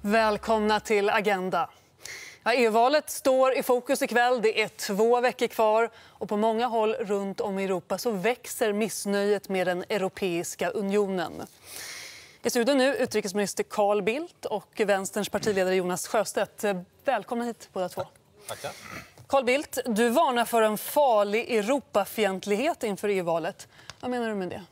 Välkomna till Agenda. Ja, EU-valet står i fokus ikväll. Det är två veckor kvar. och På många håll runt om i Europa så växer missnöjet med den Europeiska unionen. I studion nu utrikesminister Carl Bildt och Vänsterns partiledare Jonas Sjöstedt. Välkomna hit båda två. Tackar. Carl Bildt, du varnar för en farlig Europafientlighet inför EU-valet. Vad menar du med det?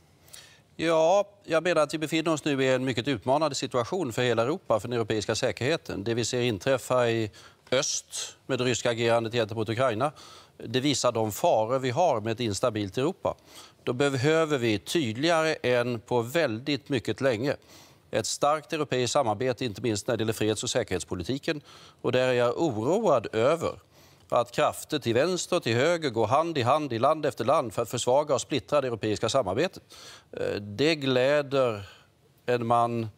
Ja, jag menar att vi befinner oss nu i en mycket utmanande situation för hela Europa, för den europeiska säkerheten. Det vi ser inträffa i öst med det ryska agerandet gentemot Ukraina, det visar de faror vi har med ett instabilt Europa. Då behöver vi tydligare än på väldigt mycket länge ett starkt europeiskt samarbete, inte minst när det gäller freds och säkerhetspolitiken. Och där är jag oroad över att krafter till vänster och till höger går hand i hand i land efter land för att försvaga och splittra det europeiska samarbetet. Eh, det gläder en man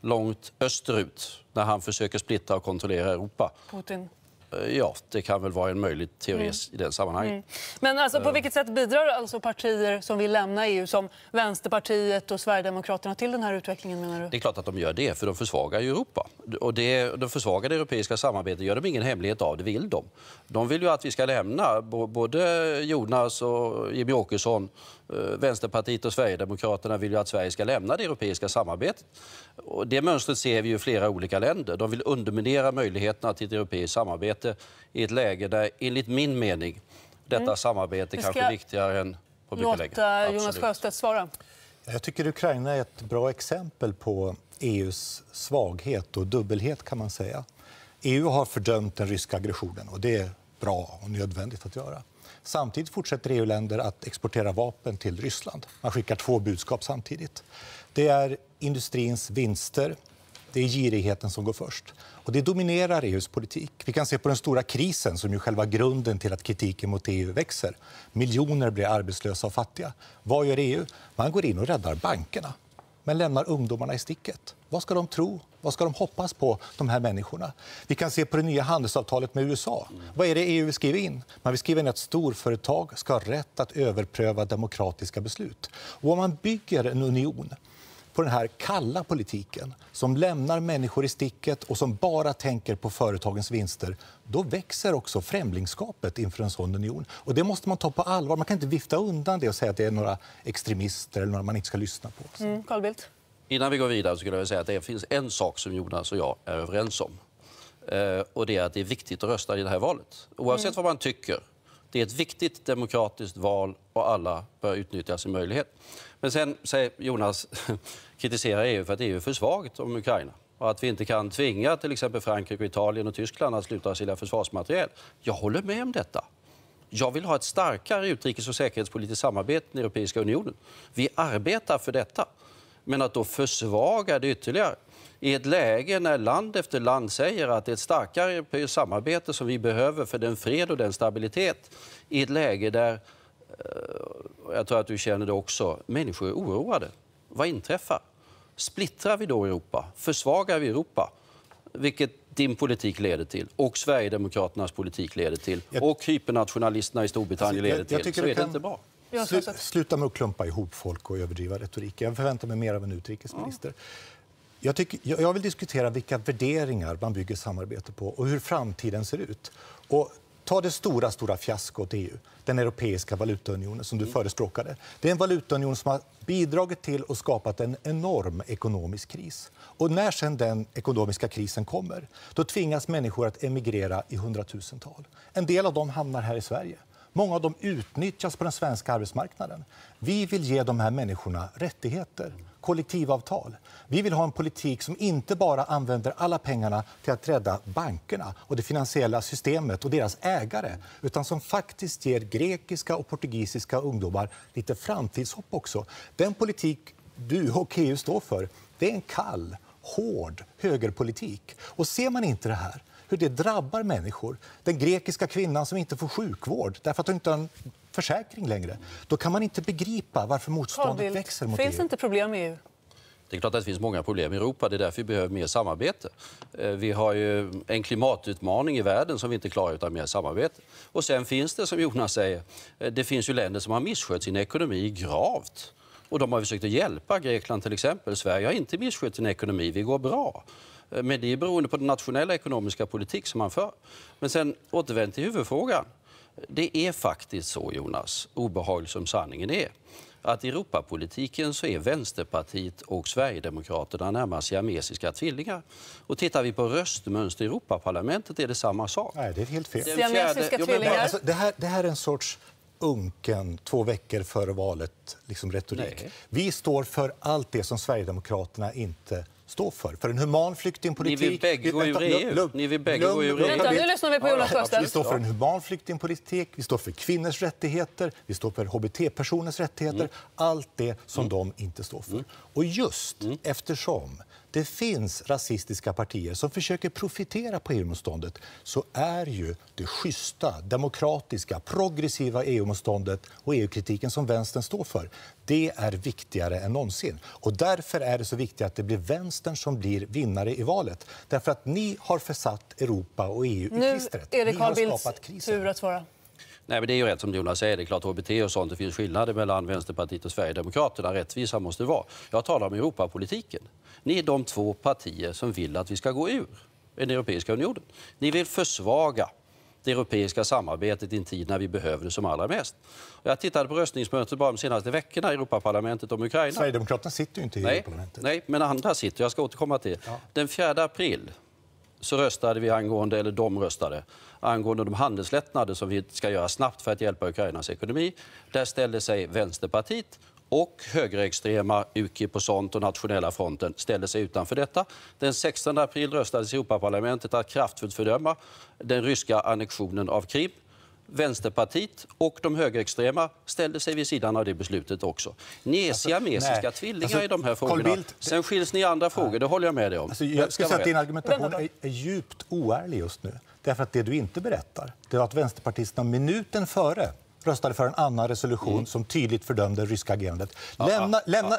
långt österut när han försöker splittra och kontrollera Europa. Putin. Eh, ja, det kan väl vara en möjlig teori. mm. i det sammanhanget. Mm. Men alltså, på eh. vilket sätt bidrar alltså partier som vill lämna EU som Vänsterpartiet och Sverigedemokraterna till den här utvecklingen? menar du? Det är klart att de gör det, för de försvagar Europa. Och det, de försvagar europeiska samarbetet gör de ingen hemlighet av, det vill de. De vill ju att vi ska lämna både Jonas och Jimmie Åkesson eh, Vänsterpartiet och Sverigedemokraterna vill ju att Sverige ska lämna det europeiska samarbetet. Och det mönstret ser vi i flera olika länder. De vill underminera möjligheterna till ett europeiskt samarbete samarbete i ett läge där, enligt min mening, detta mm. samarbete kanske är viktigare än på mycket längre. Låta Jonas Sjöstedt svara. Jag tycker Ukraina är ett bra exempel på EUs svaghet och dubbelhet kan man säga. EU har fördömt den ryska aggressionen och det är bra och nödvändigt att göra. Samtidigt fortsätter EU-länder att exportera vapen till Ryssland. Man skickar två budskap samtidigt. Det är industrins vinster det är girigheten som går först. Och det dominerar EUs politik. Vi kan se på den stora krisen som ju själva grunden till att kritiken mot EU växer. Miljoner blir arbetslösa och fattiga. Vad gör EU? Man går in och räddar bankerna, men lämnar ungdomarna i sticket. Vad ska de tro? Vad ska de hoppas på, de här människorna? Vi kan se på det nya handelsavtalet med USA. Vad är det EU skriver in? Man vill skriva in att storföretag ska ha rätt att överpröva demokratiska beslut. Och om man bygger en union på den här kalla politiken som lämnar människor i sticket och som bara tänker på företagens vinster, då växer också främlingskapet inför en sån union. Och det måste man ta på allvar. Man kan inte vifta undan det och säga att det är några extremister eller några man inte ska lyssna på. Mm, Carl Bildt. Innan vi går vidare skulle jag vilja säga att det finns en sak som Jonas och jag är överens om. Eh, och det är att det är viktigt att rösta i det här valet. Oavsett mm. vad man tycker det är ett viktigt demokratiskt val och alla bör utnyttja sin möjlighet. Men sen säger Jonas kritiserar EU för att EU är för svagt om Ukraina och att vi inte kan tvinga till exempel Frankrike, Italien och Tyskland att sluta sälja försvarsmateriel. Jag håller med om detta. Jag vill ha ett starkare utrikes och säkerhetspolitiskt samarbete i Europeiska unionen. Vi arbetar för detta. Men att då försvaga det ytterligare i ett läge när land efter land säger att det är ett starkare samarbete som vi behöver för den fred och den stabilitet, i ett läge där, eh, jag tror att du känner det också, människor är oroade. Vad inträffar? Splittrar vi då Europa? Försvagar vi Europa? Vilket din politik leder till, och Sverigedemokraternas politik leder till jag... och hypernationalisterna i Storbritannien alltså, leder till, jag, jag så är kan... det inte bra. Sluta med att klumpa ihop folk och överdriva retorik. Jag förväntar mig mer av en utrikesminister. Ja. Jag, tycker, jag vill diskutera vilka värderingar man bygger samarbete på och hur framtiden ser ut. Och ta det stora, stora fiaskot EU, den europeiska valutaunionen som du mm. förespråkade. Det är en valutaunion som har bidragit till och skapat en enorm ekonomisk kris. Och när sen den ekonomiska krisen kommer, då tvingas människor att emigrera i hundratusental. En del av dem hamnar här i Sverige. Många av dem utnyttjas på den svenska arbetsmarknaden. Vi vill ge de här människorna rättigheter kollektivavtal. Vi vill ha en politik som inte bara använder alla pengarna till att rädda bankerna och det finansiella systemet och deras ägare utan som faktiskt ger grekiska och portugisiska ungdomar lite framtidshopp också. Den politik du och EU står för, det är en kall, hård högerpolitik. Och ser man inte det här, hur det drabbar människor. Den grekiska kvinnan som inte får sjukvård därför att hon inte har en försäkring längre. Då kan man inte begripa varför motståndet växer mot finns EU. inte problem i EU? Det är klart att det finns många problem i Europa. Det är därför vi behöver mer samarbete. Eh, vi har ju en klimatutmaning i världen som vi inte klarar utan mer samarbete. Och sen finns det, som Jonas säger, eh, det finns ju länder som har misskött sin ekonomi gravt. Och de har försökt att hjälpa Grekland till exempel. Sverige har inte misskött sin ekonomi. Vi går bra. Eh, men det är beroende på den nationella ekonomiska politik som man för. Men sen återvänd till huvudfrågan. Det är faktiskt så, Jonas, obehagligt som sanningen är, att i Europapolitiken så är Vänsterpartiet och Sverigedemokraterna närmast siamesiska tvillingar. Och tittar vi på röstmönster i Europaparlamentet är det samma sak. Nej, det är helt fel. Siamesiska fjärde... tvillingar? Alltså, det, här, det här är en sorts unken två veckor före valet liksom retorik. Nej. Vi står för allt det som Sverigedemokraterna inte stå för. För en human flyktingpolitik... Ni vill bägge gå ur EU. Ni vill bägge gå ur EU. Vänta, nu lyssnar vi på Jonas Sjöstedt. Vi står för en human flyktingpolitik, vi står för kvinnors rättigheter, vi står för hbt-personers rättigheter. Mm. Allt det som mm. de inte står för. Mm. Och just mm. eftersom det finns rasistiska partier som försöker profitera på EU-motståndet så är ju det schyssta, demokratiska, progressiva EU-motståndet och EU-kritiken som vänstern står för, det är viktigare än någonsin. Och därför är det så viktigt att det blir vänstern som blir vinnare i valet. Därför att ni har försatt Europa och EU nu i klistret. Nu är det Carl Bildts tur att svara. Nej, men det är ju rätt som Jonas säger. Det är klart HBT och sånt. Det finns skillnader mellan Vänsterpartiet och Sverigedemokraterna. Rättvisa måste vara. Jag talar om Europapolitiken. Ni är de två partier som vill att vi ska gå ur den Europeiska unionen. Ni vill försvaga det europeiska samarbetet i en tid när vi behöver det som allra mest. Jag tittade på röstningsmötet bara de senaste veckorna i Europaparlamentet om Ukraina. Sverigedemokraterna sitter ju inte i nej, Europaparlamentet. Nej, men andra sitter. Jag ska återkomma till ja. Den 4 april så röstade vi angående, eller de röstade, angående de handelslättnader som vi ska göra snabbt för att hjälpa Ukrainas ekonomi. Där ställde sig Vänsterpartiet och högerextrema Ukip och sånt och Nationella fronten ställde sig utanför detta. Den 16 april röstades Europaparlamentet att kraftfullt fördöma den ryska annektionen av Krim. Vänsterpartiet och de högerextrema ställde sig vid sidan av det beslutet också. Ni är alltså, siamesiska nej. tvillingar alltså, i de här frågorna. Bildt... Sen skiljs ni i andra frågor, nej. det håller jag med dig om. Alltså, jag skulle säga att din argumentation är, är djupt oärlig just nu. Därför att det du inte berättar, det är att vänsterpartisterna minuten före röstade för en annan resolution mm. som tydligt fördömde ryska agerandet. Ah, ah. Lämna, lämna,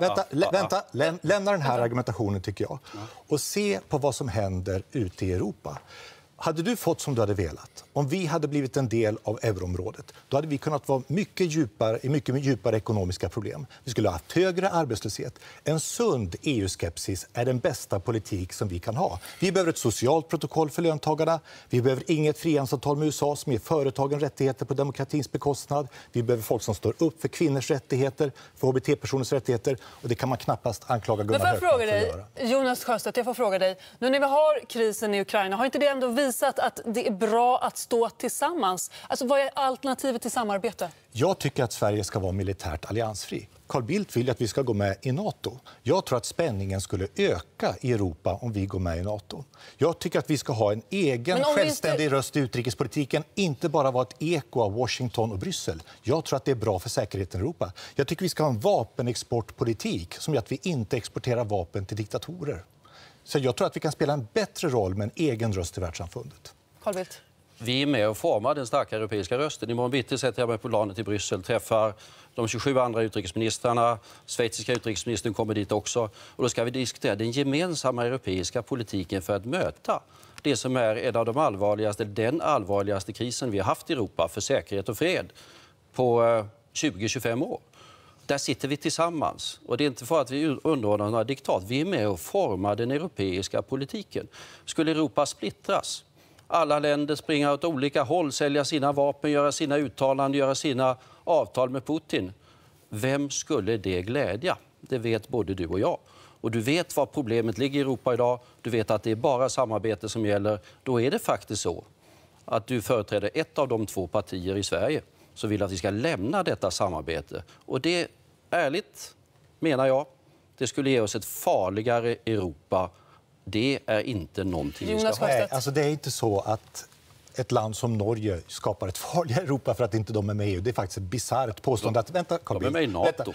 vänta, vänta, lämna den här argumentationen, tycker jag, och se på vad som händer ute i Europa. Hade du fått som du hade velat, om vi hade blivit en del av euroområdet, då hade vi kunnat vara mycket djupare, i mycket djupare ekonomiska problem. Vi skulle ha haft högre arbetslöshet. En sund EU-skepsis är den bästa politik som vi kan ha. Vi behöver ett socialt protokoll för löntagarna. Vi behöver inget frihandelsavtal med USA som ger företagen rättigheter på demokratins bekostnad. Vi behöver folk som står upp för kvinnors rättigheter, för hbt-personers rättigheter. Och det kan man knappast anklaga Gunnar Hökmark för att göra. Jonas Sjöstedt, jag får fråga dig. Nu när vi har krisen i Ukraina, har inte det ändå vi visat att det är bra att stå tillsammans. Alltså, vad är alternativet till samarbete? Jag tycker att Sverige ska vara militärt alliansfri. Carl Bildt vill att vi ska gå med i Nato. Jag tror att spänningen skulle öka i Europa om vi går med i Nato. Jag tycker att vi ska ha en egen självständig inte... röst i utrikespolitiken, inte bara vara ett eko av Washington och Bryssel. Jag tror att det är bra för säkerheten i Europa. Jag tycker att vi ska ha en vapenexportpolitik som gör att vi inte exporterar vapen till diktatorer. Så jag tror att vi kan spela en bättre roll med en egen röst i världssamfundet. Carl Bildt. Vi är med och formar den starka europeiska rösten. Imorgon bitti sätter jag mig på planet i Bryssel träffar de 27 andra utrikesministrarna. Schweiziska utrikesministern kommer dit också. Och då ska vi diskutera den gemensamma europeiska politiken för att möta det som är en av de allvarligaste, den allvarligaste krisen vi har haft i Europa för säkerhet och fred på 20-25 eh, år. Där sitter vi tillsammans. Och det är inte för att vi underordnar några diktat. Vi är med och formar den europeiska politiken. Skulle Europa splittras, alla länder springa åt olika håll, sälja sina vapen, göra sina uttalanden, göra sina avtal med Putin, vem skulle det glädja? Det vet både du och jag. Och du vet var problemet ligger i Europa idag. Du vet att det är bara samarbete som gäller. Då är det faktiskt så att du företräder ett av de två partier i Sverige som vill att vi ska lämna detta samarbete. Och det, ärligt menar jag, det skulle ge oss ett farligare Europa. Det är inte någonting Jonas vi ska ha. Nej, alltså det är inte så att ett land som Norge skapar ett farligare Europa för att inte de är med i EU. Det är faktiskt ett bisarrt påstående. Att, vänta, Carl de är med i Nato. Vänta.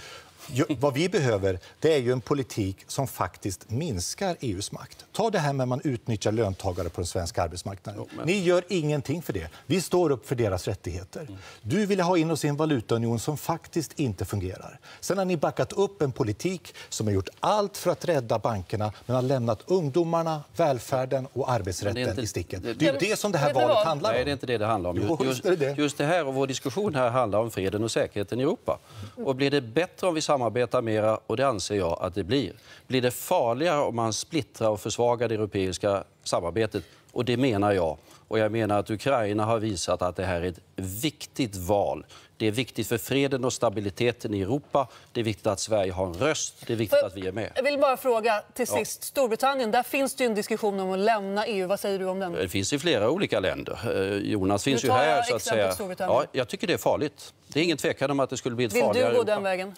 Vad vi behöver det är ju en politik som faktiskt minskar EUs makt. Ta det här med att man utnyttjar löntagare på den svenska arbetsmarknaden. Ni gör ingenting för det. Vi står upp för deras rättigheter. Du vill ha in oss i en valutaunion som faktiskt inte fungerar. Sen har ni backat upp en politik som har gjort allt för att rädda bankerna men har lämnat ungdomarna, välfärden och arbetsrätten inte, i sticket. Det, det är det som det här valet handlar om. Nej, det är inte det det handlar om. just, just det här och vår diskussion här handlar om freden och säkerheten i Europa. Och blir det bättre om vi samarbeta mer, och det anser jag att det blir. Blir det farligare om man splittrar och försvagar det europeiska samarbetet? Och det menar jag. Och jag menar att Ukraina har visat att det här är ett viktigt val. Det är viktigt för freden och stabiliteten i Europa. Det är viktigt att Sverige har en röst. Det är viktigt för, att vi är med. Jag vill bara fråga till sist. Ja. Storbritannien, där finns det ju en diskussion om att lämna EU. Vad säger du om den? Det finns i flera olika länder. Eh, Jonas finns ju här. så att säga. Ja, jag tycker det är farligt. Det är ingen tvekan om att det skulle bli ett Vill farligare Vill du gå den vägen?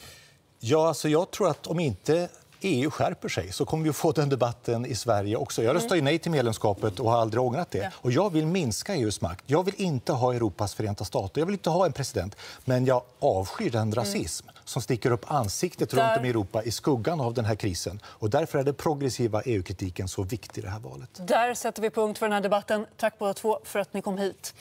Ja, alltså jag tror att om inte EU skärper sig så kommer vi att få den debatten i Sverige också. Jag röstade ju mm. nej till medlemskapet och har aldrig ångrat det. Och jag vill minska EUs makt. Jag vill inte ha Europas förenta stater. Jag vill inte ha en president. Men jag avskyr den mm. rasism som sticker upp ansiktet Där... runt om i Europa i skuggan av den här krisen. Och därför är den progressiva EU-kritiken så viktig i det här valet. Där sätter vi punkt för den här debatten. Tack båda två för att ni kom hit.